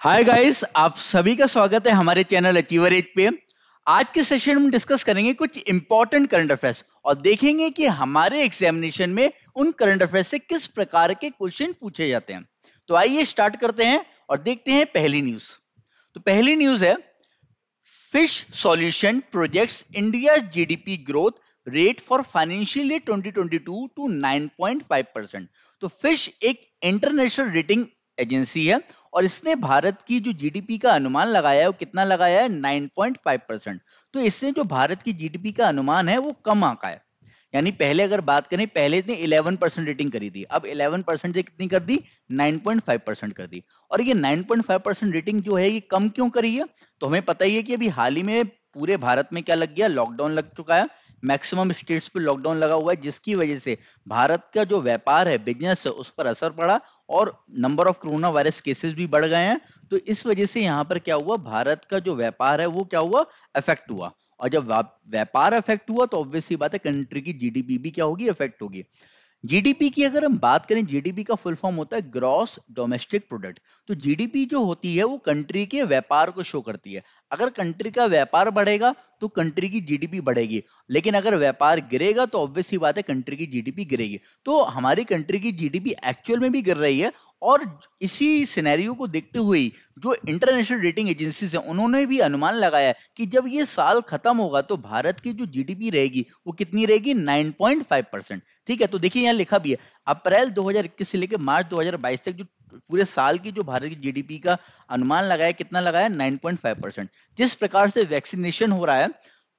Hi guys आप सभी का स्वागत है हमारे चैनल अचीवर एज पे आज के सेशन में डिस्कस करेंगे कुछ इंपॉर्टेंट करंट अफेयर्स और देखेंगे कि हमारे एग्जामिनेशन में उन करंट अफेयर्स से किस प्रकार के क्वेश्चन पूछे जाते हैं तो आइए स्टार्ट करते हैं और देखते हैं पहली न्यूज तो पहली न्यूज है Fitch solutions projects India GDP growth rate for financial year 2022 to 9.5 percent तो फिश एक इंटरनेशनल रेटिंग एजेंसी है और इसने भारत की जो जीडीपी का अनुमान लगाया है वो कितना लगाया है 9.5 परसेंट तो इससे जो भारत की जीडीपी का अनुमान है वो कम आका है यानी पहले अगर बात करें पहले इसने 11 परसेंट रेटिंग करी थी अब 11 परसेंट से कितनी कर दी 9.5 परसेंट कर दी और ये 9.5 परसेंट रेटिंग जो है ये कम क्यों करी है तो हमें पता ही है कि अभी हाल ही में पूरे भारत में क्या लग गया लॉकडाउन लग चुका है मैक्सिमम स्टेट्स पे लॉकडाउन लगा हुआ है जिसकी वजह से भारत का जो व्यापार है बिजनेस है उस पर असर पड़ा और number of corona virus cases भी बढ़ गए हैं तो इस वजह से यहाँ पर क्या हुआ भारत का जो व्यापार है वो क्या हुआ अफेक्ट हुआ और जब व्यापार अफेक्ट हुआ तो ऑब्वियसली बात है कंट्री की जीडीपी भी क्या होगी अफेक्ट होगी जीडीपी की अगर हम बात करें जीडीपी का फुल फॉर्म होता है ग्रॉस डोमेस्टिक प्रोडक्ट तो जीडीपी जो होती है वो कंट्री के व्यापार को शो करती है अगर कंट्री का व्यापार बढ़ेगा तो कंट्री की जीडीपी बढ़ेगी लेकिन अगर व्यापार गिरेगा तो ऑब्वियस ही बात है कंट्री की जीडीपी गिरेगी तो हमारी कंट्री की जीडीपी एक्चुअल में भी गिर रही है और इसी सिनेरियो को देखते हुए जो इंटरनेशनल रेटिंग एजेंसीज हैं उन्होंने भी अनुमान लगाया कि जब ये साल खत्म होगा तो भारत की जो जीडीपी रहेगी वो कितनी रहेगी 9.5 परसेंट ठीक है तो देखिए यहाँ लिखा भी है अप्रैल 2021 से लेकर मार्च 2022 तक जो पूरे साल की जो भारत की जीडीपी का अनुमान लगाया कितना लगाया नाइन परसेंट जिस प्रकार से वैक्सीनेशन हो रहा है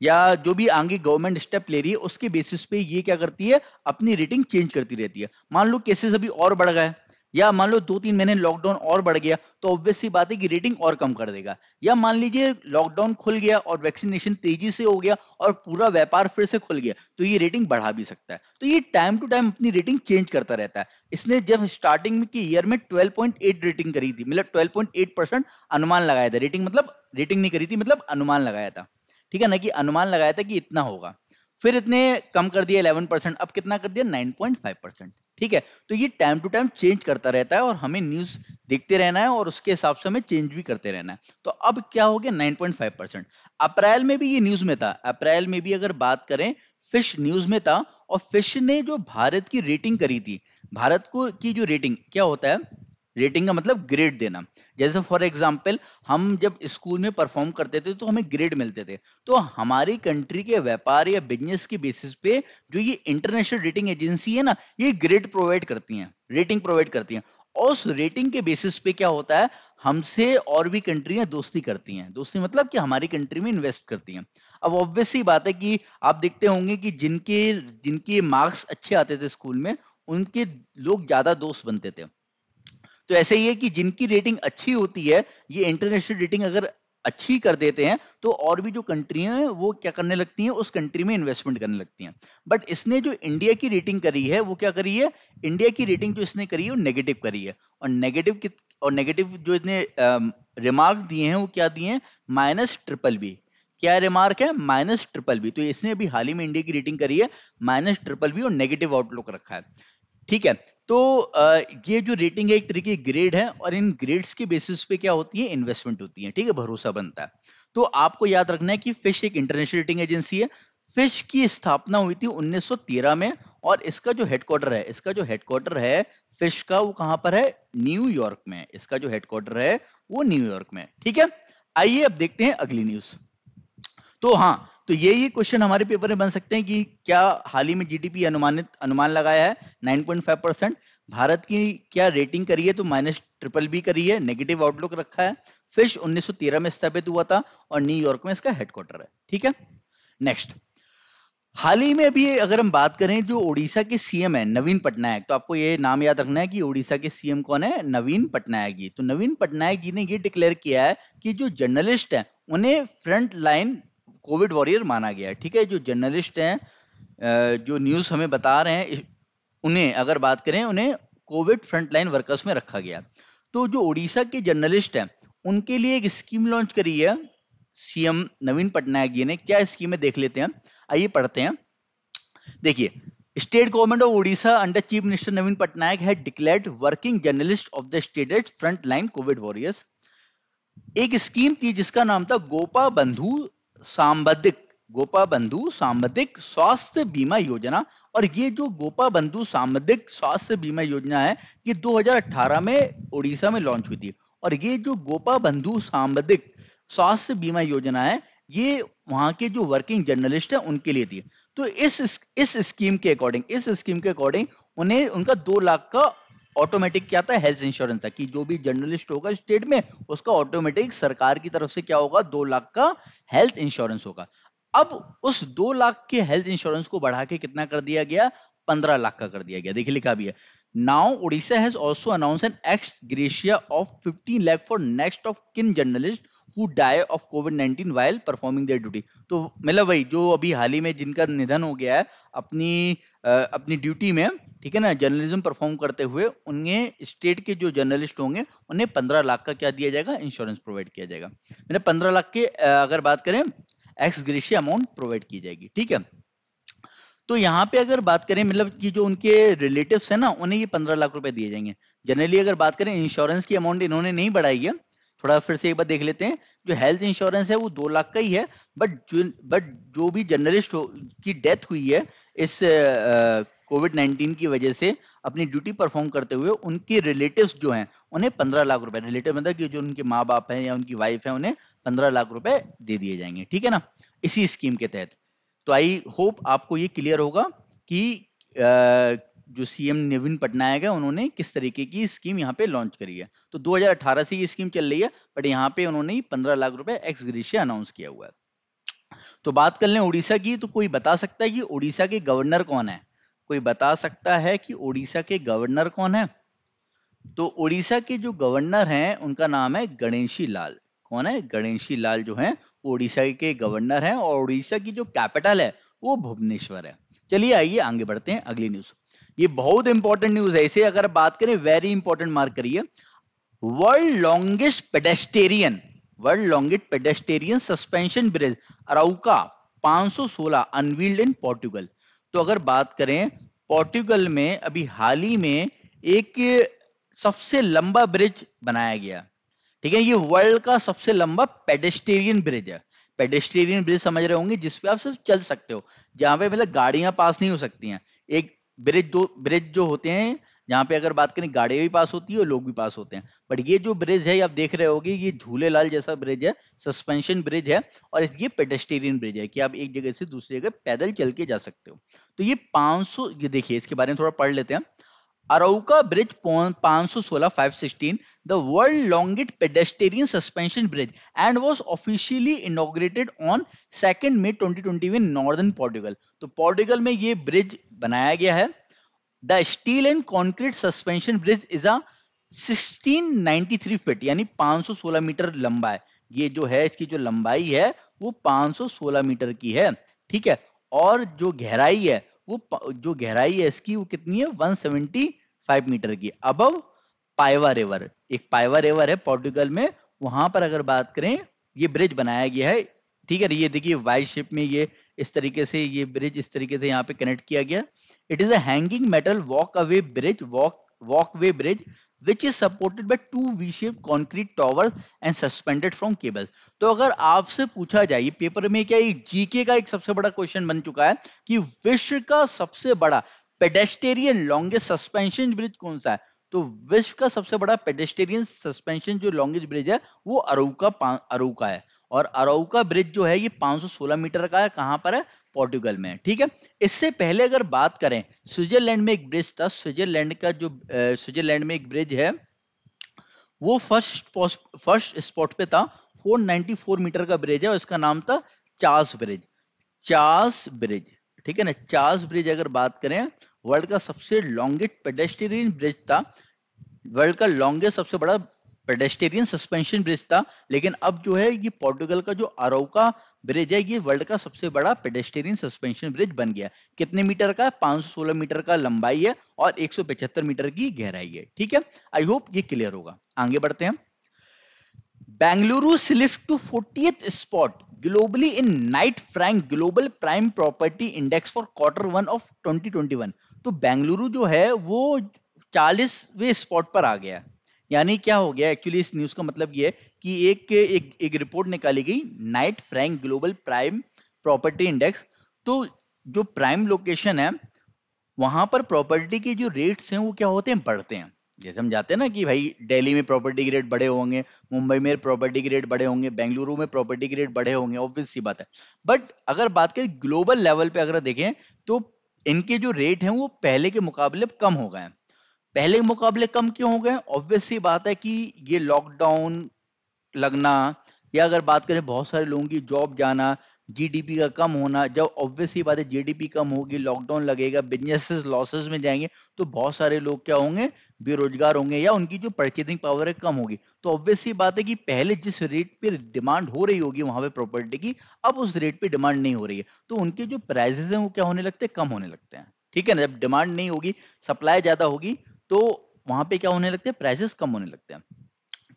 या जो भी आगे गवर्नमेंट स्टेप ले रही है उसके बेसिस पे ये क्या करती है अपनी रेटिंग चेंज करती रहती है मान लो केसेस अभी और बढ़ गए या मान लो दो तीन महीने लॉकडाउन और बढ़ गया तो ऑब्वियसली बात है कि रेटिंग और कम कर देगा या मान लीजिए लॉकडाउन खुल गया और वैक्सीनेशन तेजी से हो गया और पूरा व्यापार फिर से खुल गया तो ये रेटिंग बढ़ा भी सकता है तो ये टाइम टू टाइम अपनी रेटिंग चेंज करता रहता है इसने जब स्टार्टिंग के ईयर में ट्वेल्व रेटिंग करी थी मतलब ट्वेल्व परसेंट अनुमान लगाया था रेटिंग मतलब रेटिंग नहीं करी थी मतलब अनुमान लगाया था ठीक है ना कि अनुमान लगाया था कि इतना होगा फिर इतने कम कर दिया 11 परसेंट अब कितना कर दिया 9.5 परसेंट ठीक है तो ये टाइम टू टाइम चेंज करता रहता है और हमें न्यूज देखते रहना है और उसके हिसाब से हमें चेंज भी करते रहना है तो अब क्या हो गया फाइव परसेंट अप्रैल में भी ये न्यूज में था अप्रैल में भी अगर बात करें फिश न्यूज में था और फिश ने जो भारत की रेटिंग करी थी भारत को की जो रेटिंग क्या होता है रेटिंग का मतलब ग्रेड देना जैसे फॉर एग्जाम्पल हम जब स्कूल में परफॉर्म करते थे तो हमें ग्रेड मिलते थे तो हमारी कंट्री के व्यापार या बिजनेस के बेसिस पे जो ये इंटरनेशनल रेटिंग एजेंसी है ना ये ग्रेड प्रोवाइड करती है रेटिंग प्रोवाइड करती है और उस रेटिंग के बेसिस पे क्या होता है हमसे और भी कंट्रियां दोस्ती करती हैं दोस्ती मतलब कि हमारी कंट्री में इन्वेस्ट करती हैं अब ऑब्वियसली बात है कि आप देखते होंगे कि जिनके जिनके मार्क्स अच्छे आते थे स्कूल में उनके लोग ज्यादा दोस्त बनते थे तो ऐसे ही है कि जिनकी रेटिंग अच्छी होती है ये इंटरनेशनल रेटिंग अगर अच्छी कर देते हैं तो और भी जो कंट्रियां हैं वो क्या करने लगती हैं उस कंट्री में इन्वेस्टमेंट करने लगती हैं बट इसने जो इंडिया की रेटिंग करी है वो क्या करी है इंडिया की रेटिंग जो इसने करी है वो नेगेटिव करी है और नेगेटिव और नेगेटिव जो इसने रिमार्क दिए हैं वो क्या दिए हैं माइनस ट्रिपल बी क्या रिमार्क है माइनस ट्रिपल बी तो इसने अभी हाल ही में इंडिया की रेटिंग करी है माइनस ट्रिपल बी और नेगेटिव आउटलुक रखा है ठीक है तो ये जो रेटिंग है एक तरीके ग्रेड है और इन ग्रेड्स के बेसिस पे क्या होती है इन्वेस्टमेंट होती है ठीक है भरोसा बनता है तो आपको याद रखना है कि फिश एक इंटरनेशनल रेटिंग एजेंसी है फिश की स्थापना हुई थी 1913 में और इसका जो हेडक्वार्टर है इसका जो हेडक्वार्टर है फिश का वो कहां पर है न्यूयॉर्क में इसका जो हेडक्वार्टर है वो न्यूयॉर्क में ठीक है आइए अब देखते हैं अगली न्यूज़ तो हाँ तो ये ये क्वेश्चन हमारे पेपर में बन सकते हैं कि क्या हाल ही में जीडीपी अनुमानित अनुमान लगाया है 9.5 परसेंट भारत की क्या रेटिंग करी है तो माइनस ट्रिपल बी करी है नेगेटिव आउटलुक रखा है फिश 1913 में स्थापित हुआ था और न्यूयॉर्क में इसका हेडक्वार्टर है ठीक है नेक्स्ट हाल ही में अभी अगर हम बात करें जो ओडिशा के सीएम है नवीन पटनायक तो आपको ये नाम याद रखना है कि ओडिशा के सीएम कौन है नवीन पटनायक जी तो नवीन पटनायक जी ने ये डिक्लेयर किया है कि जो जर्नलिस्ट हैं उन्हें फ्रंट लाइन कोविड वॉरियर माना गया है ठीक है जो जर्नलिस्ट हैं जो न्यूज़ हमें बता रहे हैं उन्हें अगर बात करें उन्हें कोविड फ्रंटलाइन वर्कर्स में रखा गया तो जो उड़ीसा के जर्नलिस्ट हैं उनके लिए एक स्कीम लॉन्च करी है सीएम नवीन पटनायक जी ने क्या स्कीमें देख लेते हैं आइए पढ़ते हैं देखिए state government of Odisha under chief minister Naveen Patnaik है declared working journalist of the state at front line covid warriors एक स्कीम थी जिसका नाम था गोपा बंधु सांबदिक गोपा बंधु सांबदिक स्वास्थ्य बीमा योजना और ये जो गोपा बंधु सांबदिक स्वास्थ्य बीमा योजना है ये 2018 में उड़ीसा में लॉन्च हुई थी और ये जो गोपा बंधु सांबदिक स्वास्थ्य बीमा योजना है ये वहां के जो वर्किंग जर्नलिस्ट है उनके लिए थी तो इस इस स्कीम के अकॉर्डिंग इस स्कीम के अकॉर्डिंग उन्हें उनका दो लाख का ऑटोमेटिक क्या था हेल्थ इंश्योरेंस था कि जो भी जर्नलिस्ट होगा स्टेट में उसका ऑटोमेटिक सरकार की तरफ से क्या होगा दो लाख का हेल्थ इंश्योरेंस होगा अब उस दो लाख के हेल्थ इंश्योरेंस को बढ़ा के कितना कर दिया गया पंद्रह लाख का कर दिया गया देखिए लिखा भी है now Odisha has also announce an ex gratia of fifteen lakh for next of kin journalist who die of covid nineteen while performing their duty तो मतलब वही जो अभी हाल ही में जिनका निधन हो गया है अपनी आ, अपनी ड्यूटी में ठीक है ना जर्नलिज्म परफॉर्म करते हुए उन्हें स्टेट के जो जर्नलिस्ट होंगे उन्हें पंद्रह लाख का क्या दिया जाएगा इंश्योरेंस प्रोवाइड किया जाएगा मैंने पंद्रह लाख के अगर बात करें एक्स ग्रेशिय अमाउंट प्रोवाइड की जाएगी ठीक है तो यहाँ पे अगर बात करें मतलब कि जो उनके रिलेटिव है ना उन्हें ये पंद्रह लाख रुपए दिए जाएंगे जनरली अगर बात करें इंश्योरेंस की अमाउंट इन्होंने नहीं बढ़ाई है थोड़ा फिर से एक बार देख लेते हैं जो हेल्थ इंश्योरेंस है वो दो लाख का ही है बट जो बट जो भी जर्नलिस्ट की डेथ हुई है इस कोविड 19 की वजह से अपनी ड्यूटी परफॉर्म करते हुए उनके रिलेटिव्स जो हैं उन्हें पंद्रह लाख रुपए रिलेटिव मतलब कि जो उनके माँ बाप हैं या उनकी वाइफ है उन्हें पंद्रह लाख रुपए दे दिए जाएंगे ठीक है ना इसी स्कीम के तहत तो आई होप आपको ये क्लियर होगा कि जो सीएम नवीन पटनायक है उन्होंने किस तरीके की स्कीम यहाँ पे लॉन्च करी है तो 2018 से ये स्कीम चल रही है बट यहाँ पे उन्होंने 15 लाख रुपए एक्स ग्रेशिया अनाउंस किया हुआ है तो बात कर लें उड़ीसा की तो कोई बता सकता है कि उड़ीसा के गवर्नर कौन है कोई बता सकता है कि उड़ीसा के गवर्नर कौन है तो उड़ीसा के जो गवर्नर हैं उनका नाम है गणेशी लाल कौन है गणेशी लाल जो है उड़ीसा के गवर्नर हैं और उड़ीसा की जो कैपिटल है वो भुवनेश्वर है चलिए आइए आगे बढ़ते हैं अगली न्यूज ये बहुत इंपॉर्टेंट न्यूज है इसे अगर बात करें वेरी इंपॉर्टेंट मार्क करिए world longest pedestrian world longest pedestrian suspension bridge Arouca 516 unveiled in Portugal तो अगर बात करें पोर्टुगल में अभी हाल ही में एक सबसे लंबा ब्रिज बनाया गया ठीक है ये वर्ल्ड का सबसे लंबा पेडेस्टेरियन ब्रिज है पेडेस्टेरियन ब्रिज समझ रहे होंगे जिसपे आप सिर्फ चल सकते हो जहां पे मतलब गाड़ियां पास नहीं हो सकती हैं एक ब्रिज दो ब्रिज जो होते हैं यहाँ पे अगर बात करें गाड़ियां भी पास होती है और लोग भी पास होते हैं बट ये जो ब्रिज है आप देख रहे होगी ये झूले लाल जैसा ब्रिज है सस्पेंशन ब्रिज है और ये पेडेस्टेरियन ब्रिज है कि आप एक जगह से दूसरी जगह पैदल चल के जा सकते हो तो ये 500 ये देखिए इसके बारे में थोड़ा पढ़ लेते हैं अरौका ब्रिज पांच सौ five sixteen the world longest pedestrian suspension bridge and was officially inaugurated on second May twenty twenty northern Portugal तो पोर्टुगल में ये ब्रिज बनाया गया है the steel and concrete suspension bridge is a 1693 feet यानी 516 metre लंबा है ये जो है इसकी जो लंबाई है वो 516 मीटर की है ठीक है और जो गहराई है वो जो गहराई है इसकी वो कितनी है 175 मीटर की अब पाइवा रिवर एक पाइवा रिवर है पोर्टुगल में वहां पर अगर बात करें ये ब्रिज बनाया गया है ठीक है ये देखिए वाई शेप में ये इस तरीके से ये ब्रिज इस तरीके से यहाँ पे कनेक्ट किया गया it is hanging metal walk away bridge walk walkway bridge which is supported by two V shape concrete tower and suspended from cable तो अगर आपसे पूछा जाए पेपर में क्या एक जीके का एक सबसे बड़ा क्वेश्चन बन चुका है कि विश्व का सबसे बड़ा पेडेस्टेरियन लॉन्गेस्ट सस्पेंशन ब्रिज कौन सा है तो विश्व का सबसे बड़ा पेडेस्टेरियन सस्पेंशन जो लॉन्गेस्ट ब्रिज है वो अरुका अरुका है और अराउका ब्रिज जो है ये 516 मीटर का है कहां पर है पोर्टुगल में ठीक है इससे पहले अगर बात करें स्विट्जरलैंड में एक ब्रिज था स्विट्जरलैंड का जो स्विट्जरलैंड में एक ब्रिज है वो फर्स्ट फर्स्ट स्पॉट पे था 494 मीटर का ब्रिज है और इसका नाम था चार्ल्स ब्रिज चार्ल्स ब्रिज ठीक है ना चार्ल्स ब्रिज अगर बात करें वर्ल्ड का सबसे लॉन्गेस्ट पेडेस्ट्रियन ब्रिज था वर्ल्ड का लॉन्गेस्ट सबसे बड़ा पेडेस्टेरियन सस्पेंशन ब्रिज था लेकिन अब जो है ये पोर्टुगल का जो अरोका ब्रिज है ये वर्ल्ड का सबसे बड़ा पेडेस्टेरियन सस्पेंशन ब्रिज बन गया कितने मीटर का 516 मीटर का लंबाई है और पचहत्तर मीटर की गहराई है ठीक है आई होप ये क्लियर होगा आगे बढ़ते हैं Bengaluru slip to forty spot globally in Knight Frank global prime property index for quarter one of 2021 तो बेंगलुरु जो है वो चालीसवें स्पॉट पर आ गया यानी क्या हो गया एक्चुअली इस न्यूज का मतलब ये है कि एक एक, एक रिपोर्ट निकाली गई Knight Frank global prime property index तो जो प्राइम लोकेशन है वहां पर प्रॉपर्टी के जो रेट्स हैं वो क्या होते हैं बढ़ते हैं जैसे हम जाते हैं ना कि भाई दिल्ली में प्रॉपर्टी के रेट बड़े होंगे मुंबई में प्रॉपर्टी के रेट बड़े होंगे बेंगलुरु में प्रॉपर्टी के रेट बड़े होंगे ऑब्वियस सी बात है बट अगर बात करें ग्लोबल लेवल पे अगर देखें तो इनके जो रेट हैं वो पहले के मुकाबले कम हो गए हैं पहले मुकाबले कम क्यों हो गए ऑब्वियस बात है कि ये लॉकडाउन लगना या अगर बात करें बहुत सारे लोगों की जॉब जाना जीडीपी का कम होना जब ऑब्वियस ही बात है जीडीपी कम होगी लॉकडाउन लगेगा बिजनेसेस लॉसेस में जाएंगे तो बहुत सारे लोग क्या होंगे बेरोजगार होंगे या उनकी जो परचेजिंग पावर है कम होगी तो ऑब्वियस ही बात है कि पहले जिस रेट पे डिमांड हो रही होगी वहां पे प्रॉपर्टी की अब उस रेट पे डिमांड नहीं हो रही है तो उनके जो प्राइजेस हैं वो क्या होने लगते हैं कम होने लगते हैं ठीक है ना जब डिमांड नहीं होगी सप्लाई ज्यादा होगी तो वहां पे क्या होने लगते हैं प्राइसेस कम होने लगते हैं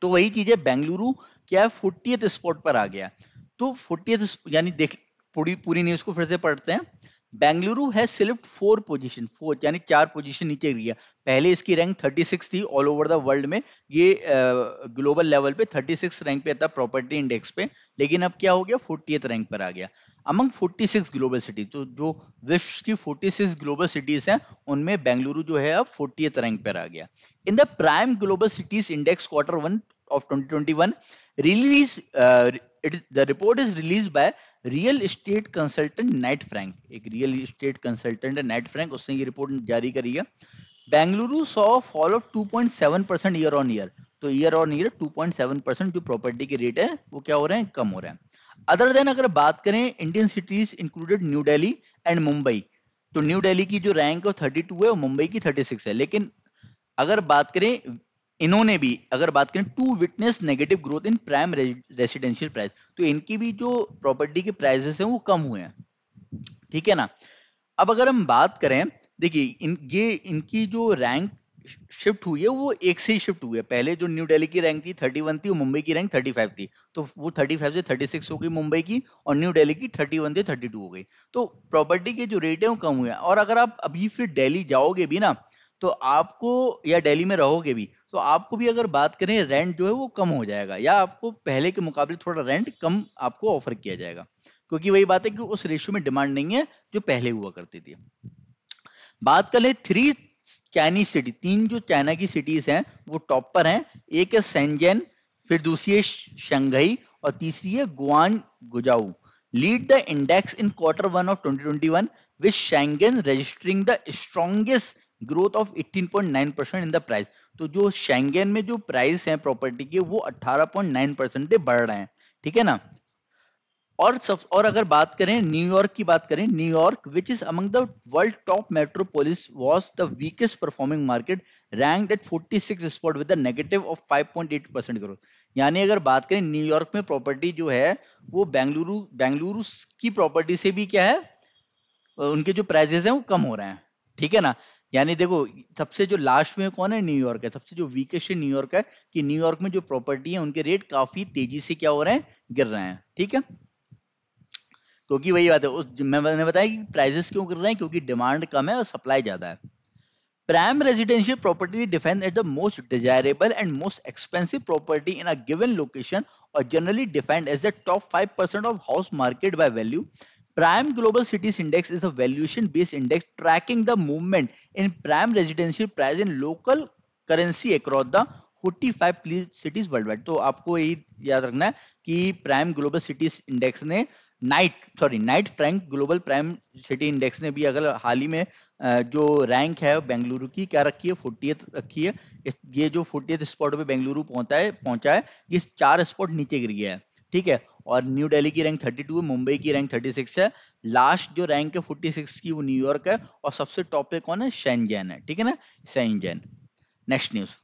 तो वही चीजें बेंगलुरु क्या है फोर्टी स्पॉट पर आ गया तो फोर्टी यानी देख पूरी पूरी न्यूज को फिर से पढ़ते हैं बेंगलुरु है सिर्फ फोर पोजीशन फोर यानी चार पोजीशन नीचे गिर गया पहले इसकी रैंक 36 थी ऑल ओवर द वर्ल्ड में ये ग्लोबल लेवल पे 36 रैंक पे था प्रॉपर्टी इंडेक्स पे लेकिन अब क्या हो गया फोर्टी रैंक पर आ गया अमंग 46 ग्लोबल सिटी तो जो विश्व की 46 ग्लोबल सिटीज हैं उनमें बेंगलुरु जो है अब फोर्टी रैंक पर आ गया in the prime global cities index quarter one of 2021 twenty one release the report is release by real estate consultant Knight Frank एक रियल इस्टेट कंसल्टेंट है नाइट फ्रैंक उसने ये रिपोर्ट जारी करी है Bengaluru so follow two point seven percent year on year तो year on year two point seven percent जो property के रेट है वो क्या हो रहे हैं कम हो रहे हैं अदर देन अगर बात करें Indian cities included New Delhi and Mumbai तो न्यू डेली की जो रैंक है थर्टी टू है और मुंबई की थर्टी सिक्स है लेकिन अगर बात करें इन्होंने भी अगर बात करें to witness negative growth in prime residential price तो इनकी भी जो प्रॉपर्टी के प्राइजेस हैं वो कम हुए हैं ठीक है ना अब अगर हम बात करें देखिए इन ये इनकी जो रैंक शिफ्ट हुई है वो एक से ही शिफ्ट हुई है पहले जो न्यू दिल्ली की रैंक थी 31 थी और मुंबई की रैंक 35 थी तो वो 35 से 36 हो गई मुंबई की और न्यू दिल्ली की 31 से 32 हो गई तो प्रॉपर्टी के जो रेट है वो कम हुए हैं और अगर आप अभी फिर दिल्ली जाओगे भी ना तो आपको या दिल्ली में रहोगे भी तो आपको भी अगर बात करें रेंट जो है वो कम हो जाएगा या आपको पहले के मुकाबले थोड़ा रेंट कम आपको ऑफर किया जाएगा क्योंकि वही बात है कि उस रेशियो में डिमांड नहीं है जो पहले हुआ करती थी बात कर ले थ्री चाइनीज सिटी तीन जो चाइना की सिटीज हैं वो टॉप पर हैं एक है सेंजेन फिर दूसरी है शंघई और तीसरी है Guangzhou lead the index in quarter one of 2021 with Shenzhen registering the strongest growth of 18.9 percent in the price तो जो शेंगेन में जो प्राइस है प्रॉपर्टी के वो 18.9 परसेंट बढ़ रहे हैं ठीक है ना और सब और अगर बात करें न्यूयॉर्क की बात करें New York which is among the world top metropolis was the weakest performing market rank at 46 spot with negative of 5.8 percent growth यानी अगर बात करें न्यूयॉर्क में प्रॉपर्टी जो है वो बेंगलुरु बेंगलुरु की प्रॉपर्टी से भी क्या है उनके जो प्राइजेस हैं वो कम हो रहे हैं ठीक है ना यानी देखो सबसे जो लास्ट में कौन है न्यूयॉर्क है सबसे जो वीकेस्ट है न्यूयॉर्क है कि न्यूयॉर्क में जो प्रॉपर्टी है उनके रेट काफी तेजी से क्या हो रहे हैं गिर रहे हैं ठीक है क्योंकि वही बात है मैंने बताया कि प्राइजेस क्यों कर रहे हैं क्योंकि डिमांड कम है और सप्लाई ज्यादा है prime residential property defined at the most desirable and most expensive property in a given location और generally defined as the top five percent of house market by value prime global cities index is the valuation based index tracking the movement in prime residential price in local currency across the forty five cities worldwide तो आपको यही याद रखना है कि prime global cities index ने Knight sorry Knight Frank global prime city index ने भी अगर हाल ही में जो रैंक है बेंगलुरु की क्या रखी है फोर्टीथ रखी है ये जो फोर्टीएथ स्पॉट पे बेंगलुरु पहुंचा है पहुंचा है ये चार स्पॉट नीचे गिर गया है ठीक है और न्यू दिल्ली की रैंक 32 है मुंबई की रैंक 36 है लास्ट जो रैंक है 46 की वो न्यूयॉर्क है और सबसे टॉप पे कौन है शैनजैन है ठीक है ना Shenzhen next news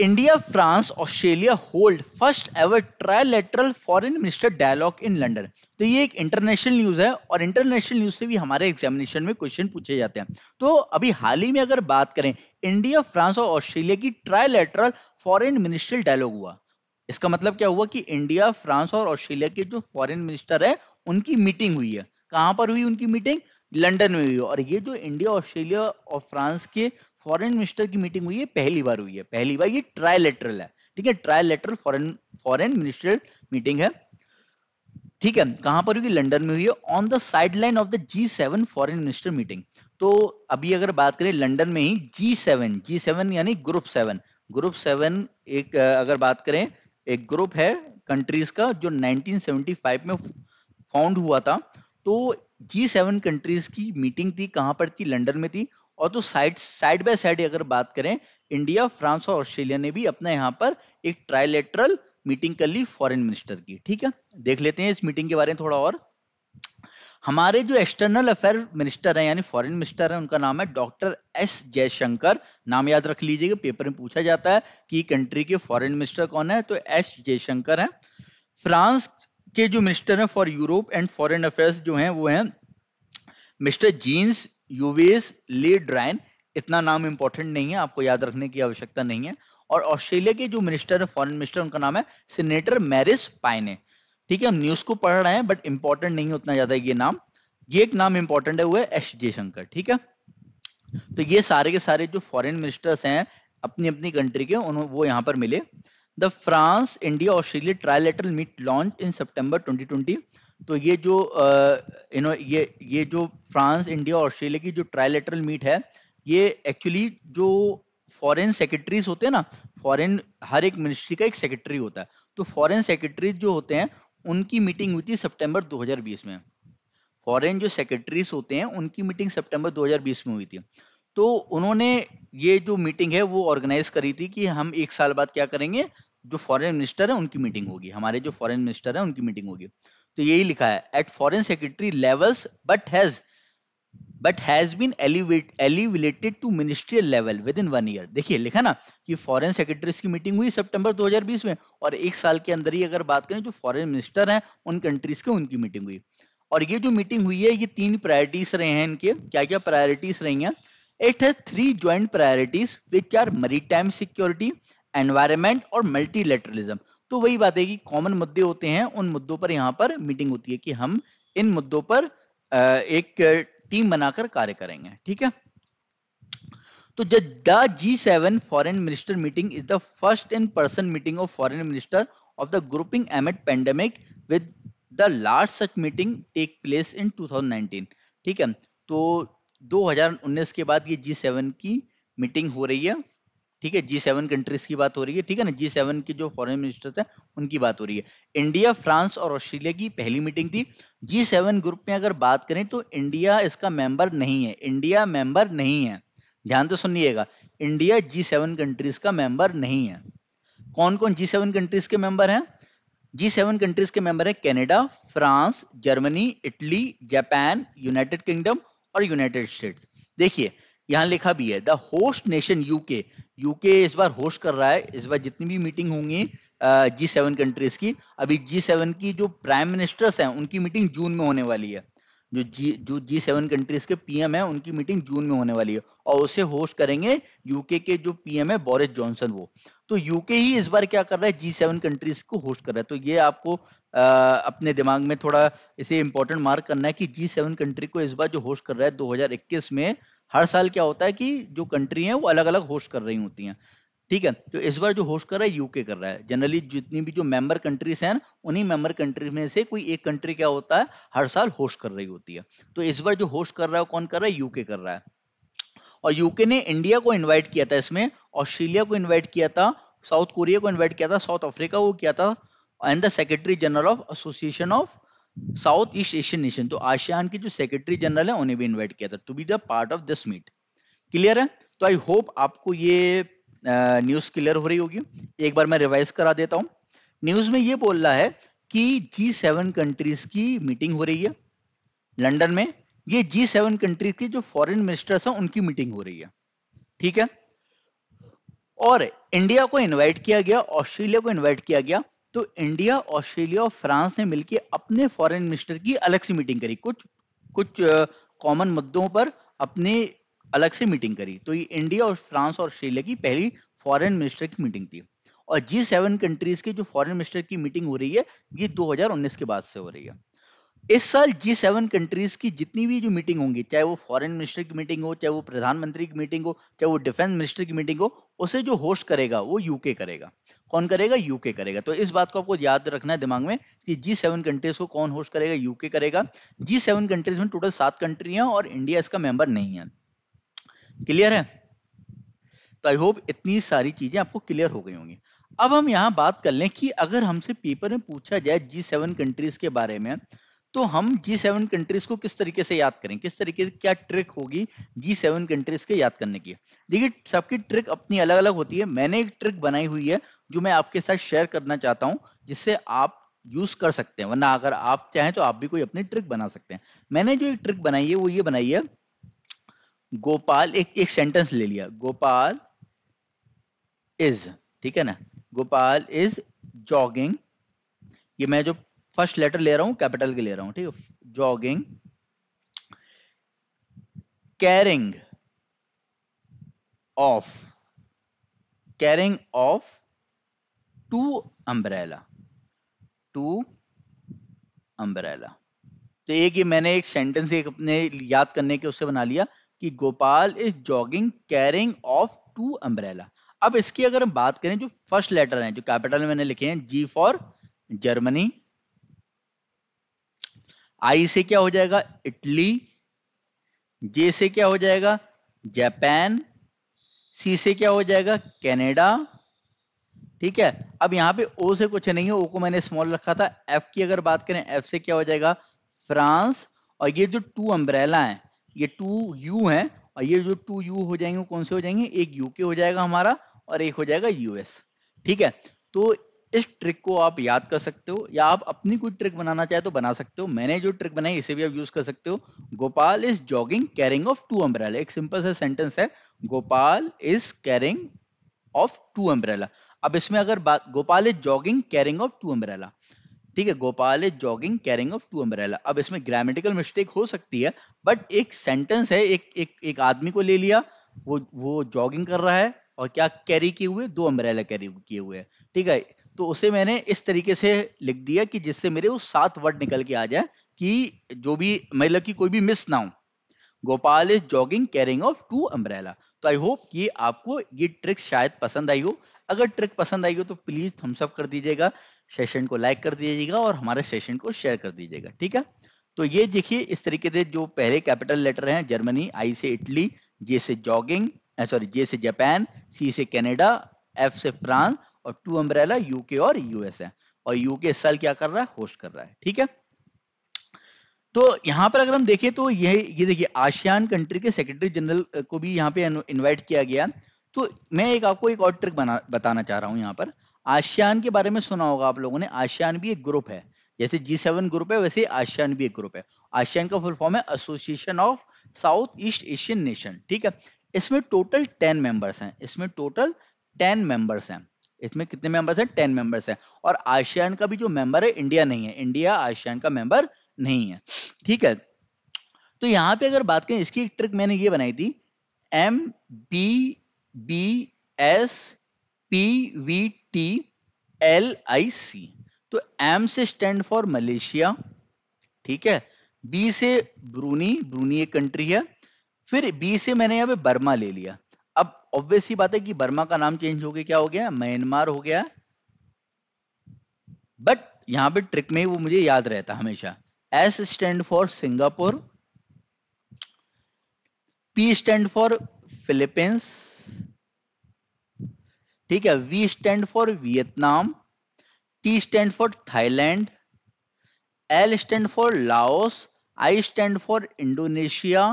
India France Australia hold first ever trilateral foreign minister dialogue in London तो ये एक इंटरनेशनल न्यूज है और इंटरनेशनल न्यूज से भी हमारे एग्जामिनेशन में क्वेश्चन पूछे जाते हैं तो अभी हाल ही में अगर बात करें इंडिया फ्रांस और ऑस्ट्रेलिया की ट्राइलेटरल फॉरेन मिनिस्ट्रियल डायलॉग हुआ इसका मतलब क्या हुआ कि इंडिया फ्रांस और ऑस्ट्रेलिया के जो फॉरेन मिनिस्टर है उनकी मीटिंग हुई है कहां पर हुई उनकी मीटिंग लंदन में हुई और ये जो इंडिया ऑस्ट्रेलिया और फ्रांस के फॉरेन मिनिस्टर की मीटिंग हुई है पहली बार हुई है पहली बार ये ट्रायलेटरल है ठीक है trilateral foreign foreign minister meeting है ठीक है कहां पर हुई लंदन में हुई है on the side line of the G seven foreign minister meeting तो अभी अगर बात करें लंदन में ही जी सेवन जी सेवन यानी ग्रुप सेवन ग्रुप सेवन एक अगर बात करें एक ग्रुप है कंट्रीज का जो 1975 में फाउंड हुआ था तो जी सेवन कंट्रीज की मीटिंग थी कहां पर थी लंदन में थी और तो साइड साइड बाय साइड अगर बात करें इंडिया फ्रांस और ऑस्ट्रेलिया ने भी अपना यहाँ पर एक ट्राइलेटरल मीटिंग कर ली फॉरेन मिनिस्टर की ठीक है देख लेते हैं इस मीटिंग के बारे में थोड़ा और हमारे जो एक्सटर्नल अफेयर मिनिस्टर हैं यानी फॉरेन मिनिस्टर हैं उनका नाम है डॉक्टर एस जयशंकर नाम याद रख लीजिएगा पेपर में पूछा जाता है कि कंट्री के फॉरेन मिनिस्टर कौन है तो एस जयशंकर हैं फ्रांस के जो मिनिस्टर हैं for Europe and foreign affairs जो हैं वो हैं मिस्टर जीन्स यूवेस ले ड्राइन इतना नाम इंपॉर्टेंट नहीं है आपको याद रखने की आवश्यकता नहीं है और ऑस्ट्रेलिया के जो मिनिस्टर है फॉरन मिनिस्टर उनका नाम है सीनेटर मैरिस पाइने ठीक है हम न्यूज को पढ़ रहे हैं बट इंपॉर्टेंट नहीं है उतना ज्यादा ये नाम ये एक नाम इंपॉर्टेंट है वो है एस जयशंकर ठीक है तो ये सारे के सारे जो फॉरेन मिनिस्टर्स हैं अपनी अपनी कंट्री के उन्होंने वो यहां पर मिले the France India Australia trilateral meet launch in September 2020 तो ये जो यू नो ये ये जो फ्रांस इंडिया ऑस्ट्रेलिया की जो ट्राइलेटरल मीट है ये एक्चुअली जो फॉरेन सेक्रेटरीज होते हैं ना फॉरेन हर एक मिनिस्ट्री का एक सेक्रेटरी होता है तो फॉरेन सेक्रेटरीज जो होते हैं उनकी मीटिंग हुई थी सितंबर 2020 में फॉरेन जो सेक्रेटरीज होते हैं उनकी मीटिंग सितंबर 2020 में हुई थी तो उन्होंने ये जो मीटिंग है वो ऑर्गेनाइज करी थी कि हम एक साल बाद क्या करेंगे जो फॉरेन मिनिस्टर है उनकी मीटिंग होगी हमारे जो फॉरेन मिनिस्टर है उनकी मीटिंग होगी तो यही लिखा है at foreign secretary levels but has but has been elevated to ministerial level within one year देखिए लिखा ना कि फॉरेन सेक्रेटरी की मीटिंग हुई सितंबर 2020 में और एक साल के अंदर ही अगर बात करें जो फॉरेन मिनिस्टर हैं उन कंट्रीज के उनकी मीटिंग हुई और ये जो मीटिंग हुई है ये तीन प्रायोरिटीज रहे हैं इनके क्या क्या प्रायोरिटीज रही हैं it has three joint priorities which are maritime security environment और मल्टीलेटरलिज्म तो वही बात है कि कॉमन मुद्दे होते हैं उन मुद्दों पर यहाँ पर मीटिंग होती है कि हम इन मुद्दों पर एक टीम बनाकर कार्य करेंगे ठीक है तो the G seven foreign minister meeting is the first in person meeting of foreign minister of the grouping amid pandemic with the large such meeting take place in 2019 ठीक है तो 2019 के बाद ये G7 की मीटिंग हो रही है ठीक है जी सेवन कंट्रीज की बात हो रही है ठीक है ना जी सेवन के जो फॉरेन मिनिस्टर्स हैं उनकी बात हो रही है इंडिया फ्रांस और ऑस्ट्रेलिया की पहली मीटिंग थी जी सेवन ग्रुप में अगर बात करें तो इंडिया इसका मेंबर नहीं है इंडिया मेंबर नहीं है ध्यान से सुनिएगा इंडिया जी सेवन कंट्रीज का मेंबर नहीं है कौन कौन जी सेवन कंट्रीज के मेंबर हैं जी सेवन कंट्रीज के मेंबर हैं Canada France Germany Italy Japan United Kingdom और यूनाइटेड स्टेट्स देखिए यहाँ लिखा भी है the host nation UK UK इस बार होस्ट कर रहा है इस बार जितनी भी मीटिंग होंगी जी सेवन कंट्रीज की अभी जी सेवन की जो प्राइम मिनिस्टर्स हैं उनकी मीटिंग जून में होने वाली है जो जी जो जी सेवन कंट्रीज के पीएम हैं उनकी मीटिंग जून में होने वाली है और उसे होस्ट करेंगे यूके के जो पीएम है बोरिस जॉनसन वो तो यूके ही इस बार क्या कर रहा है जी सेवन कंट्रीज को होस्ट कर रहा है तो ये आपको आ, अपने दिमाग में थोड़ा इसे इंपॉर्टेंट मार्क करना है कि जी सेवन कंट्री को इस बार जो होस्ट कर रहा है 2021 में हर साल क्या होता है कि जो कंट्री है वो अलग अलग होस्ट कर रही होती हैं ठीक है तो इस बार जो होस्ट कर रहा है यूके कर रहा है जनरली जितनी भी जो मेंबर कंट्रीज हैं उन्हीं मेंबर कंट्रीज में से कोई एक कंट्री क्या होता है हर साल होस्ट कर रही होती है तो इस बार जो होस्ट कर रहा है कौन कर रहा है यूके कर रहा है और यूके ने इंडिया को इन्वाइट किया था इसमें ऑस्ट्रेलिया को इन्वाइट किया था साउथ कोरिया को इन्वाइट किया था साउथ अफ्रीका को किया था and the secretary general of association of south east Asian nation तो आसियान के जो सेक्रेटरी जनरल है उन्हें भी इन्वाइट किया था to be the part of this meet clear है तो आई होप आपको ये न्यूज uh, क्लियर हो रही होगी एक बार मैं रिवाइज करा देता हूँ न्यूज में ये बोल रहा है कि जी सेवन कंट्रीज की मीटिंग हो रही है लंदन में ये जी सेवन कंट्रीज के जो फॉरेन मिनिस्टर्स हैं उनकी मीटिंग हो रही है ठीक है और इंडिया को इनवाइट किया गया ऑस्ट्रेलिया को इनवाइट किया गया तो इंडिया ऑस्ट्रेलिया और फ्रांस ने मिलकर अपने फॉरेन मिनिस्टर की अलग से मीटिंग करी कुछ कुछ कॉमन मुद्दों पर अपने अलग से मीटिंग करी तो ये इंडिया और फ्रांस और ऑस्ट्रेलिया की पहली फॉरेन मिनिस्टर की मीटिंग थी और जी सेवन कंट्रीज की जो फॉरेन मिनिस्टर की मीटिंग हो रही है ये 2019 के बाद से हो रही है इस साल जी सेवन कंट्रीज की जितनी भी जो मीटिंग होंगी चाहे वो फॉरेन मिनिस्टर की मीटिंग हो चाहे वो प्रधानमंत्री की मीटिंग हो चाहे वो डिफेंस मिनिस्टर की मीटिंग हो उसे जो होस्ट करेगा वो यूके करेगा कौन करेगा यूके करेगा तो इस बात को आपको याद रखना है दिमाग में कि जी सेवन कंट्रीज को कौन होस्ट करेगा यूके करेगा जी सेवन कंट्रीज में टोटल सात कंट्री हैं और इंडिया इसका मेंबर नहीं है क्लियर है तो आई होप इतनी सारी चीजें आपको क्लियर हो गई होंगी अब हम यहां बात कर लें कि अगर हमसे पेपर में पूछा जाए जी सेवन कंट्रीज के बारे में तो हम जी सेवन कंट्रीज को किस तरीके से याद करें किस तरीके से क्या ट्रिक होगी जी सेवन कंट्रीज के याद करने की देखिए सबकी ट्रिक अपनी अलग अलग होती है मैंने एक ट्रिक बनाई हुई है जो मैं आपके साथ शेयर करना चाहता हूँ जिससे आप यूज कर सकते हैं वरना अगर आप चाहें तो आप भी कोई अपनी ट्रिक बना सकते हैं मैंने जो एक ट्रिक बनाई है वो ये बनाई है गोपाल एक एक सेंटेंस ले लिया गोपाल इज ठीक है ना गोपाल इज जॉगिंग ये मैं जो फर्स्ट लेटर ले रहा हूं कैपिटल के ले रहा हूं ठीक है jogging carrying of carrying of two umbrella two umbrella तो एक ये मैंने एक सेंटेंस एक अपने याद करने के उससे बना लिया कि Gopal is jogging carrying of two umbrella अब इसकी अगर हम बात करें जो फर्स्ट लेटर है जो कैपिटल मैंने लिखे हैं जी फॉर जर्मनी आई से क्या हो जाएगा इटली जे से क्या हो जाएगा जापान सी से क्या हो जाएगा कनाडा ठीक है अब यहाँ पे ओ से कुछ नहीं है ओ को मैंने स्मॉल रखा था एफ की अगर बात करें एफ से क्या हो जाएगा फ्रांस और ये जो टू अम्ब्रेला है ये टू यू है और ये जो टू यू हो जाएंगे कौन से हो जाएंगे एक यूके हो जाएगा हमारा और एक हो जाएगा यूएस ठीक है तो इस ट्रिक को आप याद कर सकते हो या आप अपनी कोई ट्रिक बनाना चाहे तो बना सकते हो मैंने जो ट्रिक बनाई इसे भी आप यूज कर सकते हो Gopal is jogging carrying of two umbrella एक सिंपल सा सेंटेंस है Gopal is carrying of two umbrella अब इसमें अगर बात Gopal is jogging carrying of two umbrella ठीक है Gopal is jogging carrying of two umbrella अब इसमें ग्रामेटिकल मिस्टेक हो सकती है बट एक सेंटेंस है एक एक एक आदमी को ले लिया वो वो जॉगिंग कर रहा है और क्या कैरी किए हुए दो अम्ब्रेला कैरी किए हुए हैं ठीक है तो उसे मैंने इस तरीके से लिख दिया कि जिससे मेरे वो सात वर्ड निकल के आ जाए कि जो भी मतलब कि कोई भी मिस ना हो Gopal is jogging carrying of two umbrella तो आई होप कि आपको ये ट्रिक शायद पसंद आई हो अगर ट्रिक पसंद आएगी तो प्लीज थम्सअप कर दीजिएगा सेशन को लाइक कर दीजिएगा और हमारे सेशन को शेयर कर दीजिएगा ठीक है तो ये देखिए इस तरीके से जो पहले कैपिटल लेटर हैं जर्मनी आई से इटली जे से जॉगिंग सॉरी जे से जापान सी से कनाडा एफ से फ्रांस और टू अम्ब्रेला यूके और यूएस है और यूके इस साल क्या कर रहा है होस्ट कर रहा है ठीक है तो यहाँ पर अगर हम देखें तो ये ये देखिए आशियान कंट्री के सेक्रेटरी जनरल को भी यहाँ पे इन्वाइट किया गया तो मैं एक आपको एक और ट्रिक बना बताना चाह रहा हूँ यहाँ पर आशियान के बारे में सुना होगा आप लोगों ने आशियान भी एक ग्रुप है जैसे जी सेवन ग्रुप है वैसे आशियान भी एक ग्रुप है आशियान का फुल फॉर्म है association of south east Asian nation ठीक है इसमें टोटल टेन मेंबर्स हैं इसमें टोटल टेन मेंबर्स हैं इसमें कितने मेंबर्स हैं टेन मेंबर्स हैं और आशियान का भी जो मेंबर है इंडिया नहीं है इंडिया आशियान का मेंबर नहीं है ठीक है तो यहाँ पे अगर बात करें इसकी एक ट्रिक मैंने ये बनाई थी M B B S P V T L I C तो एम से स्टैंड फॉर मलेशिया ठीक है बी से ब्रूनी ब्रूनी एक कंट्री है फिर बी से मैंने यहाँ पे बर्मा ले लिया अब ऑब्वियस ही बात है कि बर्मा का नाम चेंज हो गया क्या हो गया म्यांमार हो गया बट यहां पे ट्रिक में वो मुझे याद रहता हमेशा S stand for Singapore P stand for Philippines ठीक है V stand for Vietnam T stand for Thailand L stand for Laos I stand for Indonesia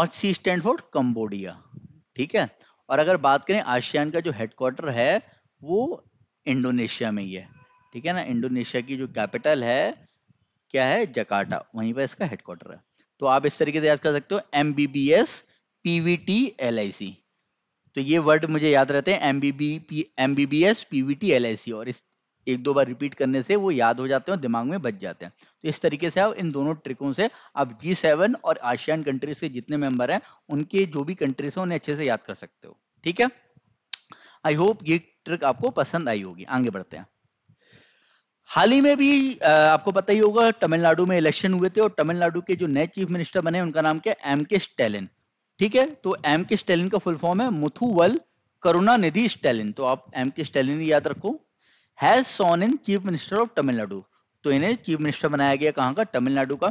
और सी स्टैंड फॉर कंबोडिया ठीक है और अगर बात करें आशियान का जो हेडक्वार्टर है वो इंडोनेशिया में ही है ठीक है ना इंडोनेशिया की जो कैपिटल है क्या है जकार्टा वहीं पर इसका हेडक्वार्टर है तो आप इस तरीके से याद कर सकते हो M B B S P V T L I C तो ये वर्ड मुझे याद रहते हैं M B B P M B B S P V T L I C और इस एक दो बार रिपीट करने से वो याद हो जाते हैं और दिमाग में बच जाते हैं तो इस तरीके से आप इन दोनों ट्रिकों से आप जी सेवन और आशियान कंट्रीज के जितने मेंबर हैं उनके जो भी कंट्रीज हैं उन्हें अच्छे से याद कर सकते हो ठीक है आई होप ये ट्रिक आपको पसंद आई होगी आगे बढ़ते हैं हाल ही में भी आपको पता ही होगा तमिलनाडु में इलेक्शन हुए थे और तमिलनाडु के जो नए चीफ मिनिस्टर बने उनका नाम क्या एम के स्टेलिन ठीक है तो एम के स्टेलिन का फुल फॉर्म है मुथुवल करुणा निधि स्टेलिन तो आप एम के स्टेलिन याद रखो has sworn in chief minister of Tamil Nadu तो इन्हें चीफ मिनिस्टर बनाया गया कहाँ का तमिलनाडु का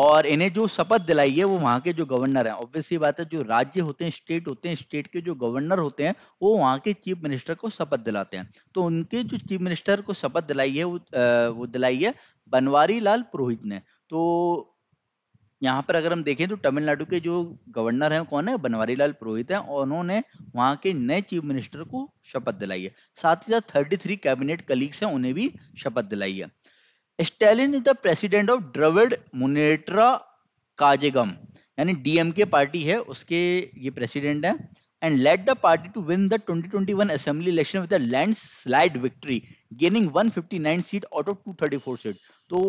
और इन्हें जो शपथ दिलाई है वो वहाँ के जो गवर्नर हैं ऑब्वियसली बात है जो राज्य होते हैं स्टेट होते हैं स्टेट के जो गवर्नर होते हैं वो वहाँ के चीफ मिनिस्टर को शपथ दिलाते हैं तो उनके जो चीफ मिनिस्टर को शपथ दिलाई है वो वो दिलाई है बनवारी लाल पुरोहित ने तो यहाँ पर अगर हम देखें तो तमिलनाडु के जो गवर्नर हैं कौन है बनवारी लाल पुरोहित हैं और उन्होंने वहाँ के नए चीफ मिनिस्टर को शपथ दिलाई है साथ ही साथ थर्टी थ्री कैबिनेट कलीग्स हैं उन्हें भी शपथ दिलाई है Stalin is the president of Dravida Munnetra Kazhagam यानी डीएमके पार्टी है उसके ये प्रेसिडेंट है and led the party to win the 2021 assembly election with a landslide victory gaining 159 seat out of 234 seat तो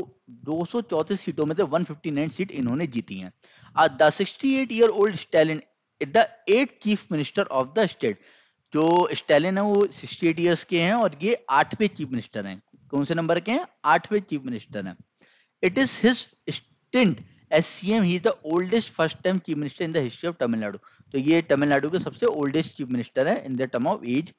234 सीटों में से 159 सीट इन्होंने जीती हैं the 68 year old Stalin the eight chief minister of the state जो स्टैलिन है वो 68 इयर्स के हैं और ये आठवें चीफ मिनिस्टर हैं कौन से नंबर के हैं आठवें चीफ मिनिस्टर हैं it is his stint as C M is the oldest first time chief minister in the history of Tamil Nadu तो ये तमिलनाडु के सबसे ओल्डेस्ट चीफ मिनिस्टर है in the term of age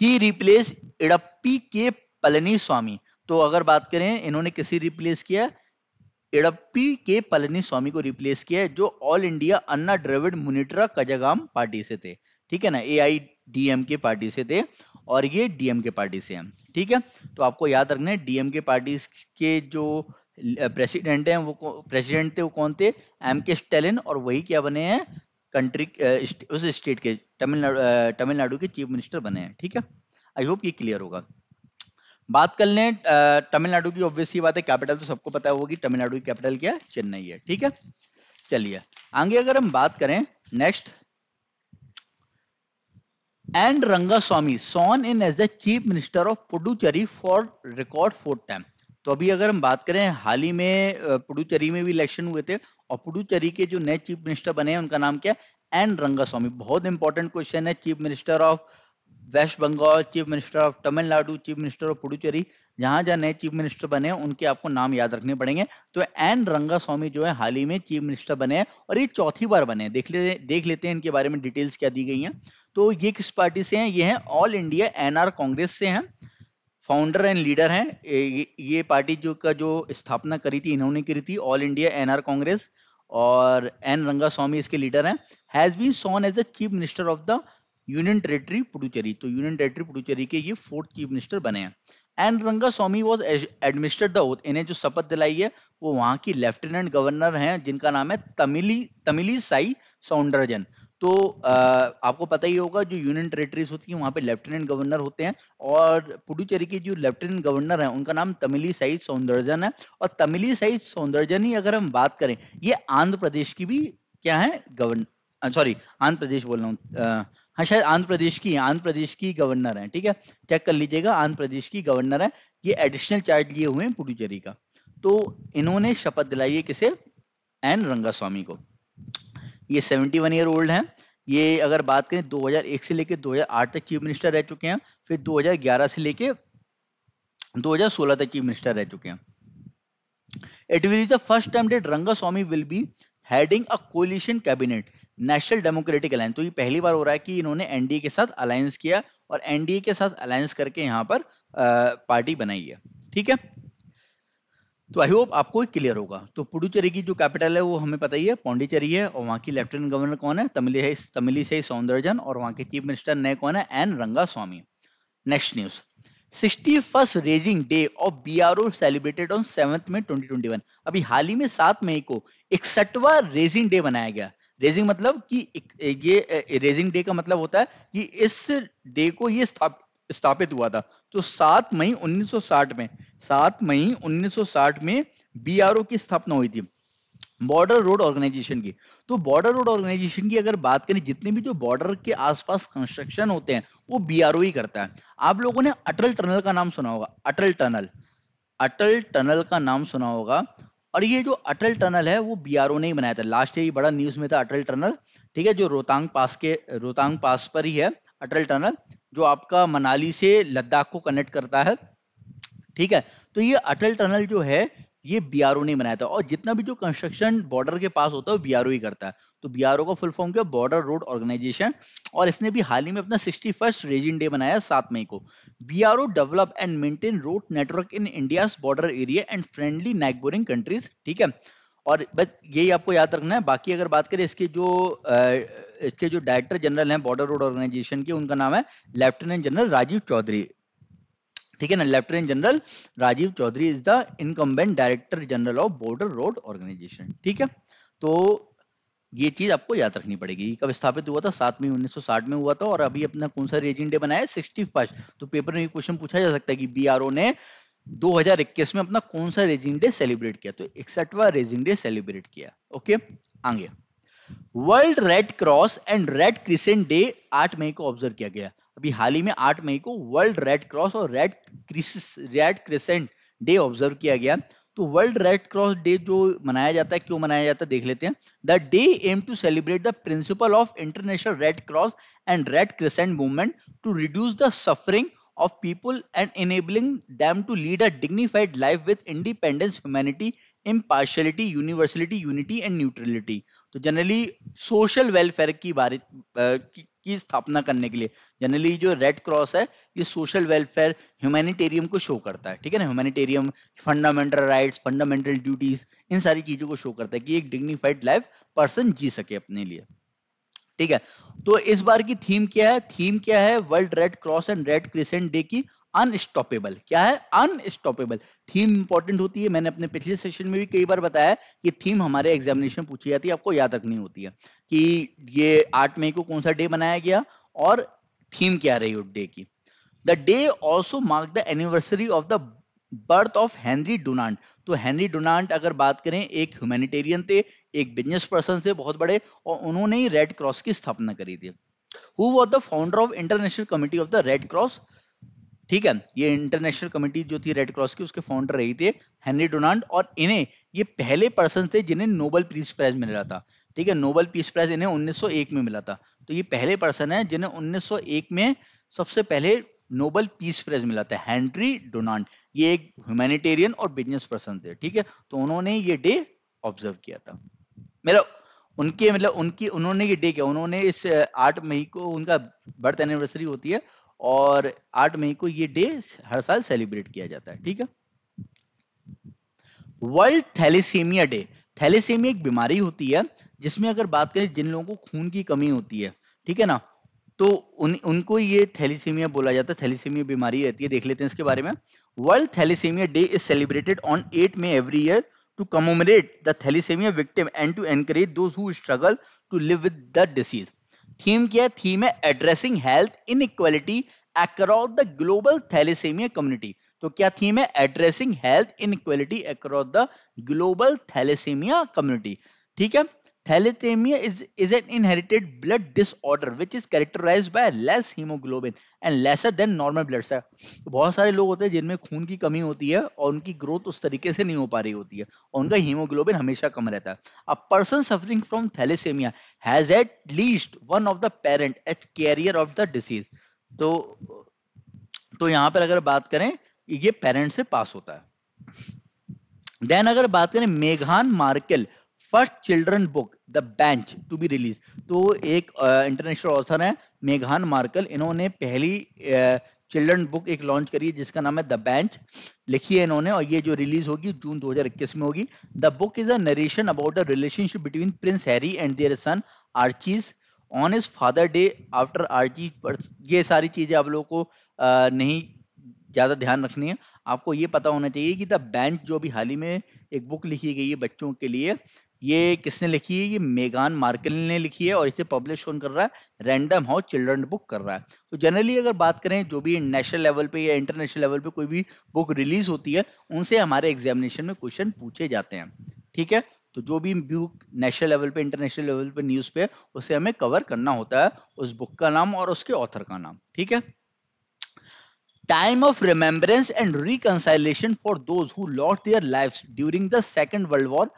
he replace Edappadi K Palani स्वामी तो अगर बात करें इन्होंने किसी रिप्लेस किया इडप्पी के पलनी स्वामी को रिप्लेस किया है जो all India Anna Dravida Munnetra Kazhagam party से थे ठीक है ना A I D M K party से थे और ये डीएम के पार्टी से हैं ठीक है तो आपको याद रखना है डीएम के पार्टी के जो प्रेसिडेंट हैं वो प्रेसिडेंट थे वो कौन थे एम के स्टेलिन और वही क्या बने हैं कंट्री उस स्टेट के तमिलनाडु तमिलनाडु के चीफ मिनिस्टर बने हैं ठीक है आई होप ये क्लियर होगा बात कर लें तमिलनाडु की ऑब्वियस बात है कैपिटल तो सबको पता होगी तमिलनाडु की कैपिटल क्या है चेन्नई है ठीक है चलिए आगे अगर हम बात करें next and Rangaswamy sworn in as the chief minister of Puducherry for record fourth time तो अभी अगर हम बात करें हाल ही में पुडुचेरी में भी इलेक्शन हुए थे और पुडुचेरी के जो नए चीफ मिनिस्टर बने हैं उनका नाम क्या है एन रंगास्वामी बहुत इंपॉर्टेंट क्वेश्चन है chief minister of West Bengal chief minister of Tamil Nadu chief minister of Puducherry जहां जहां नए चीफ मिनिस्टर बने हैं उनके आपको नाम याद रखने पड़ेंगे तो एन रंगास्वामी जो है हाल ही में चीफ मिनिस्टर बने हैं और ये चौथी बार बने हैं देख लेते देख लेते हैं इनके बारे में डिटेल्स क्या दी गई हैं तो ये किस पार्टी से हैं ये हैं ऑल इंडिया एनआर कांग्रेस से हैं फाउंडर एंड लीडर हैं ये पार्टी जो का जो स्थापना करी थी इन्होंने करी थी ऑल इंडिया एनआर कांग्रेस और एन रंगा स्वामी इसके लीडर हैं has been sworn as the chief minister of the union territory Puducherry तो यूनियन टेरेटरी पुडुचेरी के ये फोर्थ चीफ मिनिस्टर बने हैं N Rangaswamy was administer the oath इन्हें जो शपथ दिलाई है वो वहां की लेफ्टिनेंट गवर्नर हैं जिनका नाम है तमिली तमिली साई सौंडरजन तो आपको पता ही होगा जो यूनियन टेरेटरीज होती है वहाँ पे लेफ्टिनेंट गवर्नर होते हैं और पुडुचेरी के जो लेफ्टिनेंट गवर्नर हैं उनका नाम तमिली साई सौंदर्जन है और तमिली साई सौंदर्जन ही अगर हम बात करें ये आंध्र प्रदेश की भी क्या है गवर्नर सॉरी आंध्र प्रदेश बोल रहा हूँ हाँ शायद आंध्र प्रदेश की आंध्र प्रदेश की गवर्नर है ठीक है चेक कर लीजिएगा आंध्र प्रदेश की गवर्नर है ये एडिशनल चार्ज लिए हुए हैं पुडुचेरी का तो इन्होंने शपथ दिलाई है किसे एन रंगास्वामी को ये 71 ईयर ओल्ड हैं ये अगर बात करें 2001 से लेकर 2008 तक चीफ मिनिस्टर रह चुके हैं फिर 2011 से लेकर 2016 तक चीफ मिनिस्टर रह चुके हैं it will is the first time that Rangaswamy will be heading a coalition cabinet national democratic alliance तो ये पहली बार हो रहा है कि इन्होंने एनडीए के साथ अलायंस किया और एनडीए के साथ अलायंस करके यहाँ पर आ, पार्टी बनाई है ठीक है तो आई होप आपको क्लियर होगा तो पुडुचेरी की जो कैपिटल है वो हमें पता ही है पौंडीचेरी है और वहाँ की लेफ्टिनेंट गवर्नर कौन है तमिली है तमिली से सौंदर्यजन और वहाँ के चीफ मिनिस्टर नए कौन है N Rangaswamy next news sixty first raising day of B R O celebrated on seventh May वन अभी हाल ही में सात मई को इकसठवा रेजिंग डे बनाया गया रेजिंग मतलब कि ये रेजिंग डे का मतलब होता है कि इस डे को ये स्थापित हुआ था तो 7 मई 1960 में 7 मई 1960 में बीआरओ की स्थापना हुई थी बॉर्डर रोड ऑर्गेनाइजेशन की तो बॉर्डर रोड ऑर्गेनाइजेशन की अगर बात करें जितने भी जो बॉर्डर के आसपास कंस्ट्रक्शन होते हैं वो बीआरओ ही करता है आप लोगों ने अटल टनल का नाम सुना होगा अटल टनल अटल टनल का नाम सुना होगा और ये जो अटल टनल है वो बीआरओ ने ही बनाया था लास्ट ईयर बड़ा न्यूज में था अटल टनल ठीक है जो रोहतांग पास के रोहतांग पास पर ही है अटल टनल जो आपका मनाली से लद्दाख को कनेक्ट करता है ठीक है तो ये अटल टनल जो है ये बी ने बनाया था और जितना भी जो कंस्ट्रक्शन बॉर्डर के पास होता है बीआरओ ही करता है तो बीआरओ का फुल फॉर्म क्या बॉर्डर रोड ऑर्गेनाइजेशन और इसने भी हाल ही में अपना सिक्सटी फर्स्ट रेजिंग डे मनाया सात मई को be develop and maintain road network in India border area and friendly neighbouring countries ठीक है और बस यही आपको याद रखना है बाकी अगर बात करें इसके जो इसके जो डायरेक्टर जनरल हैं बॉर्डर रोड ऑर्गेनाइजेशन के उनका नाम है लेफ्टिनेंट जनरल राजीव चौधरी ठीक है ना lieutenant general Rajiv Chaudhary is the incumbent director general of border road organisation ठीक है तो ये चीज आपको याद रखनी पड़ेगी कब स्थापित हुआ था सात मई 1960 में हुआ था और अभी अपना कौन सा रेजिंग डे बनाया सिक्सटी फर्स्ट तो पेपर में क्वेश्चन पूछा जा सकता है कि बीआरओ ने 2021 में अपना कौन सा रेजिंग डे सेलिब्रेट किया तो इकसठवा रेजिंग डे सेलिब्रेट किया ओके आगे world red cross and red crescent day 8 मई को ऑब्जर्व किया गया अभी हाल ही में 8 मई को वर्ल्ड रेड क्रॉस और red red crescent day observe किया गया तो वर्ल्ड रेड क्रॉस डे जो मनाया जाता है क्यों मनाया जाता है देख लेते हैं the day aim to celebrate the principle of international red cross and red crescent movement to reduce the suffering of people and enabling them to lead a dignified life with independence, humanity, impartiality, universality, unity and neutrality. तो generally social welfare की बारे की, की स्थापना करने के लिए generally जो रेड क्रॉस है ये सोशल वेलफेयर ह्यूमैनिटेरियम को शो करता है ठीक है ना humanitarian fundamental rights fundamental duties इन सारी चीज़ों को शो करता है कि एक डिग्निफाइड लाइफ पर्सन जी सके अपने लिए ठीक है तो इस बार की थीम क्या है थीम क्या है world red cross and red crescent day की अनस्टॉपेबल क्या है अनस्टॉपेबल थीम इंपॉर्टेंट होती है मैंने अपने पिछले सेशन में भी कई बार बताया कि थीम हमारे एग्जामिनेशन में पूछी जाती है आपको याद रखनी होती है कि ये आठ मई को कौन सा डे बनाया गया और थीम क्या रही उस डे की the day also mark the anniversary of the birth of Henry Donald तो हेनरी डोनाल्ड अगर बात करें एक ह्यूमैनिटेरियन थे एक बिजनेस पर्सन थे बहुत बड़े और उन्होंने ही रेड क्रॉस की स्थापना करी थी who was the founder of international committee of the red cross ठीक है ये इंटरनेशनल कमिटी जो थी रेड क्रॉस की उसके फाउंडर रही थे हेनरी डोनाल्ड और इन्हें ये पहले पर्सन थे जिन्हें नोबल पीस प्राइज मिल रहा था ठीक है नोबल पीस प्राइज इन्हें 1901 में मिला था तो ये पहले पर्सन है जिन्हें 1901 में सबसे पहले नोबल पीस प्राइज मिला था हेनरी डोनाल्ड ये एक ह्यूमैनिटेरियन और बिजनेस पर्सन थे ठीक है तो उन्होंने ये डे ऑब्जर्व किया था मेरा मतलब उनके मतलब उनकी उन्होंने ये डे किया उन्होंने इस आठ मई को उनका बर्थ एनिवर्सरी होती है और आठ मई को ये डे हर साल सेलिब्रेट किया जाता है ठीक है वर्ल्ड थैलीसीमिया डे थैलीसीमिया एक बीमारी होती है जिसमें अगर बात करें जिन लोगों को खून की कमी होती है ठीक है ना तो उन उनको ये थैलीसीमिया बोला जाता है थैलीसीमिया बीमारी रहती है देख लेते हैं इसके बारे में world thalassemia day is celebrated on eight May every year to commemorate the thalassemia victim and to encourage those who struggle to live with the disease theme क्या है थीम है addressing health inequality across the global thalassemia community तो क्या theme है addressing health inequality across the global thalassemia community ठीक है Thalassemia is, is an inherited blood disorder which is characterized by less hemoglobin and lesser than normal blood cell. बहुत सारे लोग होते हैं जिनमें खून की कमी होती है और उनकी ग्रोथ उस तरीके से नहीं हो पा रही होती है और उनका हीमोग्लोबिन हमेशा कम रहता है a person suffering from thalassemia has at least one of the parent as carrier of the disease तो तो यहाँ पर अगर बात करें ये पेरेंट से पास होता है देन अगर बात करें मेघान Markle first children book the bench to be release तो एक इंटरनेशनल uh, ऑथर है मेघान मार्कल इन्होंने पहली चिल्ड्रन uh, बुक एक लॉन्च करी है जिसका नाम है द बेंच लिखी है इन्होंने और ये जो रिलीज होगी जून 2021 में होगी the book is a narration about a relationship between Prince Harry and their son Archie's on his father day after Archie ये सारी चीजें आप लोगों को uh, नहीं ज़्यादा ध्यान रखनी है आपको ये पता होना चाहिए कि द बेंच जो भी हाल ही में एक बुक लिखी गई है बच्चों के लिए ये किसने लिखी है ये मेगान मार्केल ने लिखी है और इसे पब्लिश कौन कर रहा है रैंडम हाउस चिल्ड्रन बुक कर रहा है तो जनरली अगर बात करें जो भी नेशनल लेवल पे या इंटरनेशनल लेवल पे कोई भी बुक रिलीज होती है उनसे हमारे एग्जामिनेशन में क्वेश्चन पूछे जाते हैं ठीक है तो जो भी बुक नेशनल लेवल पे इंटरनेशनल लेवल पे न्यूज पे उसे हमें कवर करना होता है उस बुक का नाम और उसके ऑथर का नाम ठीक है time of remembrance and reconciliation for those who lost their life during the second world war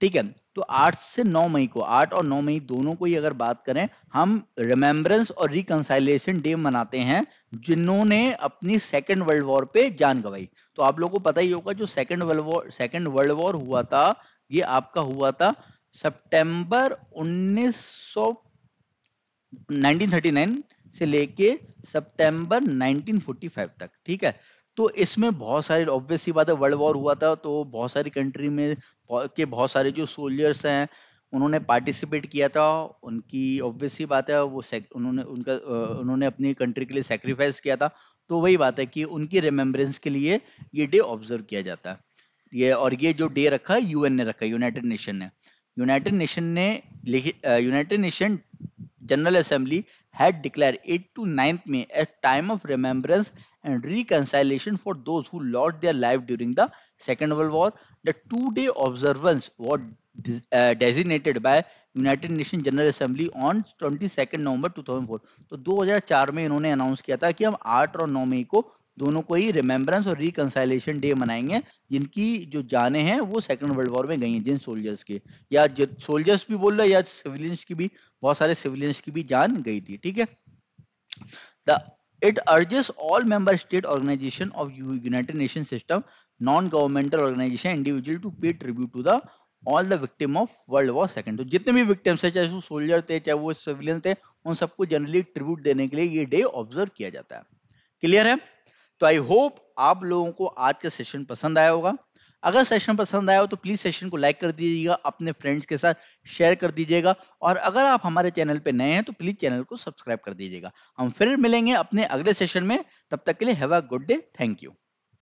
ठीक है तो आठ से नौ मई को आठ और नौ मई दोनों को ही अगर बात करें हम रिमेम्बरेंस और रिकनसाइलेशन डे मनाते हैं जिन्होंने अपनी सेकेंड वर्ल्ड वॉर पे जान गवाई तो आप लोगों को पता ही होगा जो second world war second world war हुआ था ये आपका हुआ था सितंबर 1900 1939 से लेके सितंबर 1945 तक ठीक है तो इसमें बहुत सारे ऑब्वियस बात है वर्ल्ड वॉर हुआ था तो बहुत सारी कंट्री में के बहुत सारे जो सोल्जर्स हैं उन्होंने पार्टिसिपेट किया था उनकी ऑब्वियसली बात है वो उन्होंने उनका उन्होंने अपनी कंट्री के लिए सेक्रीफाइस किया था तो वही बात है कि उनकी रिमेम्बरेंस के लिए ये डे ऑब्जर्व किया जाता है ये और ये जो डे रखा है यूएन ने रखा यूनाइटेड नेशन ने यूनाइटेड नेशन ने united nation general assembly had declared 8 to 9th में at time of remembrance and reconciliation for those who lost their life during the Second World War, the two-day observance was uh, designated by united nation general assembly on 22nd november 2004 so, 2004 में इन्होंने announce किया था कि हम 8 और 9 मई को दोनों को ही रिमेम्बरेंस और रिकनसाइलेशन डे मनाएंगे जिनकी जो जाने हैं वो सेकंड वर्ल्ड वॉर में गई हैं जिन सोल्जर्स के या सोल्जर्स भी बोल रहे या सिविलियंस की भी बहुत सारे सिविलियंस की भी जान गई थी ठीक है the it urges all member state organization of united nations system non-governmental organization individual to pay tribute to the all the victim of world war second तो जितने भी विक्टिम्स है चाहे वो सोल्जर थे चाहे वो सिविलियन थे उन सबको जनरली ट्रिब्यूट देने के लिए ये डे ऑब्जर्व किया जाता है क्लियर है तो आई होप आप लोगों को आज का सेशन पसंद आया होगा अगर सेशन पसंद आया हो तो प्लीज सेशन को लाइक कर दीजिएगा अपने फ्रेंड्स के साथ शेयर कर दीजिएगा और अगर आप हमारे चैनल पे नए हैं तो प्लीज चैनल को सब्सक्राइब कर दीजिएगा हम फिर मिलेंगे अपने अगले सेशन में तब तक के लिए have a good day thank you